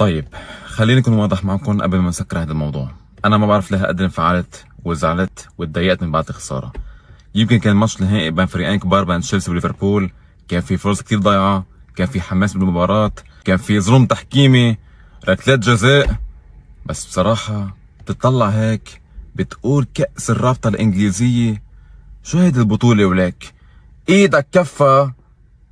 طيب خليني اكون واضح معكم قبل ما نسكر هذا الموضوع انا ما بعرف ليه قد انفعلت وزعلت وتضايقت من بعد الخساره يمكن كان ماتش نهائي بين فريقين كبار بين تشيلسي وليفربول كان في فرص كثير ضايعه كان في حماس بالمباراه كان في ظلم تحكيمي ركلات جزاء بس بصراحه بتطلع هيك بتقول كأس الرابطة الإنجليزية شو هيدي البطولة ولك؟ إيدك كفه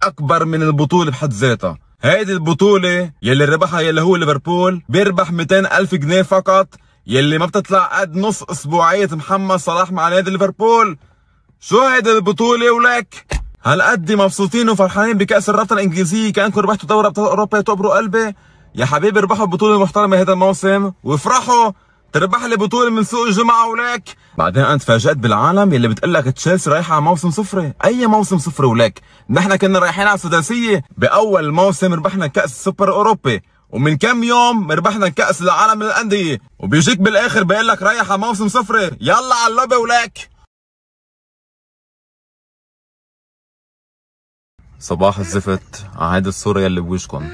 أكبر من البطولة بحد ذاتها هيدي البطولة يلي ربحها يلي هو ليفربول بيربح 200 ألف جنيه فقط يلي ما بتطلع قد نص أسبوعية محمد صلاح مع نادي ليفربول شو هيدي البطولة ولك؟ هالقد مبسوطين وفرحانين بكأس الرابطة الإنجليزية كأنكم ربحتوا دوري أبطال أوروبا تقبروا قلبي؟ يا حبيبي اربحوا البطولة المحترمة هذا الموسم وافرحوا تربح لي بطوله من سوق الجمعه ولك بعدين انا تفاجات بالعالم يلي بتقول لك تشيلسي رايحه على موسم صفري اي موسم صفري ولك نحن كنا رايحين على السداسيه باول موسم ربحنا كاس السوبر الاوروبي ومن كم يوم ربحنا كاس العالم للانديه وبيجيك بالاخر بيقول لك رايح على موسم صفري يلا على اللوبي ولك صباح الزفت هيدي الصوره يلي بوجهكم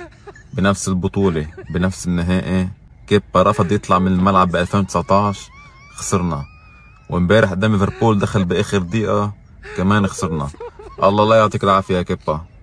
بنفس البطوله بنفس النهائي كيبا رفض يطلع من الملعب ب 2019 خسرنا وامبارح قدام ليفربول دخل باخر دقيقه كمان خسرنا الله لا يعطيك العافيه يا كيبا